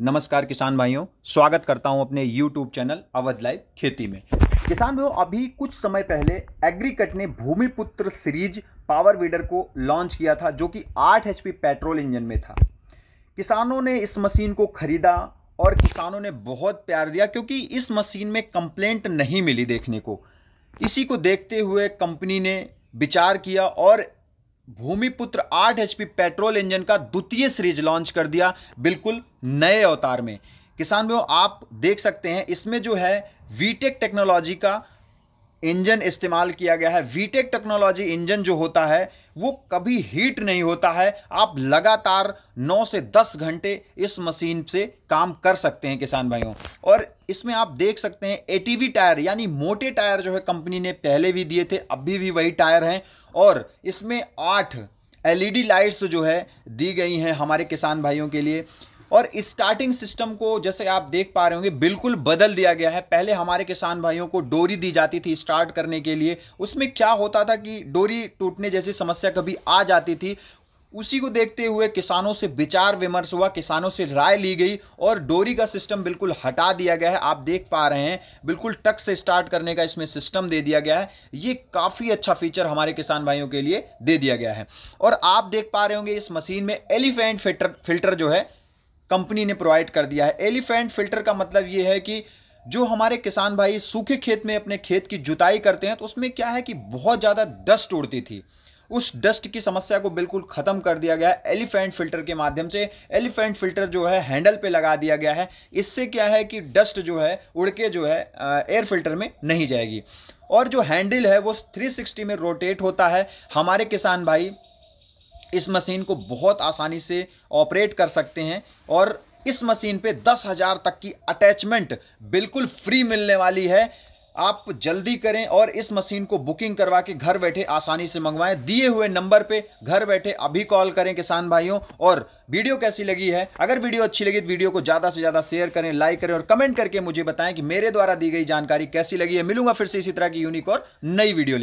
नमस्कार किसान भाइयों स्वागत करता हूं अपने यूट्यूब चैनल अवध लाइव खेती में किसान भाइयों अभी कुछ समय पहले एग्रीकट ने भूमिपुत्र सीरीज पावर वीडर को लॉन्च किया था जो कि 8 एच पेट्रोल इंजन में था किसानों ने इस मशीन को खरीदा और किसानों ने बहुत प्यार दिया क्योंकि इस मशीन में कंप्लेंट नहीं मिली देखने को इसी को देखते हुए कंपनी ने विचार किया और भूमिपुत्र 8 एचपी पेट्रोल इंजन का द्वितीय सीरीज लॉन्च कर दिया बिल्कुल नए अवतार में किसान भाइयों आप देख सकते हैं इसमें जो है वीटेक टेक्नोलॉजी का इंजन इस्तेमाल किया गया है वीटेक टेक्नोलॉजी इंजन जो होता है वो कभी हीट नहीं होता है आप लगातार 9 से 10 घंटे इस मशीन से काम कर सकते हैं किसान भाइयों और इसमें आप देख सकते हैं एटीवी टायर यानी मोटे टायर जो है कंपनी ने पहले भी दिए थे अभी भी वही टायर हैं और इसमें आठ एलईडी लाइट्स e जो है दी गई हैं हमारे किसान भाइयों के लिए और स्टार्टिंग सिस्टम को जैसे आप देख पा रहे होंगे बिल्कुल बदल दिया गया है पहले हमारे किसान भाइयों को डोरी दी जाती थी स्टार्ट करने के लिए उसमें क्या होता था कि डोरी टूटने जैसी समस्या कभी आ जाती थी उसी को देखते हुए किसानों से विचार विमर्श हुआ किसानों से राय ली गई और डोरी का सिस्टम बिल्कुल हटा दिया गया है आप देख पा रहे हैं बिल्कुल टक से स्टार्ट करने का इसमें सिस्टम दे दिया गया है ये काफ़ी अच्छा फीचर हमारे किसान भाइयों के लिए दे दिया गया है और आप देख पा रहे होंगे इस मशीन में एलिफेंट फिल्टर फिल्टर जो है कंपनी ने प्रोवाइड कर दिया है एलिफेंट फिल्टर का मतलब ये है कि जो हमारे किसान भाई सूखे खेत में अपने खेत की जुताई करते हैं तो उसमें क्या है कि बहुत ज़्यादा डस्ट उड़ती थी उस डस्ट की समस्या को बिल्कुल ख़त्म कर दिया गया है एलिफेंट फिल्टर के माध्यम से एलिफेंट फिल्टर जो है हैंडल पे लगा दिया गया है इससे क्या है कि डस्ट जो है उड़ के जो है एयर फिल्टर में नहीं जाएगी और जो हैंडल है वो 360 में रोटेट होता है हमारे किसान भाई इस मशीन को बहुत आसानी से ऑपरेट कर सकते हैं और इस मशीन पे दस हज़ार तक की अटैचमेंट बिल्कुल फ्री मिलने वाली है आप जल्दी करें और इस मशीन को बुकिंग करवा के घर बैठे आसानी से मंगवाएं दिए हुए नंबर पे घर बैठे अभी कॉल करें किसान भाइयों और वीडियो कैसी लगी है अगर वीडियो अच्छी लगी तो वीडियो को ज़्यादा से ज़्यादा शेयर करें लाइक करें और कमेंट करके मुझे बताएं कि मेरे द्वारा दी गई जानकारी कैसी लगी है मिलूंगा फिर से इसी तरह की यूनिक और नई वीडियो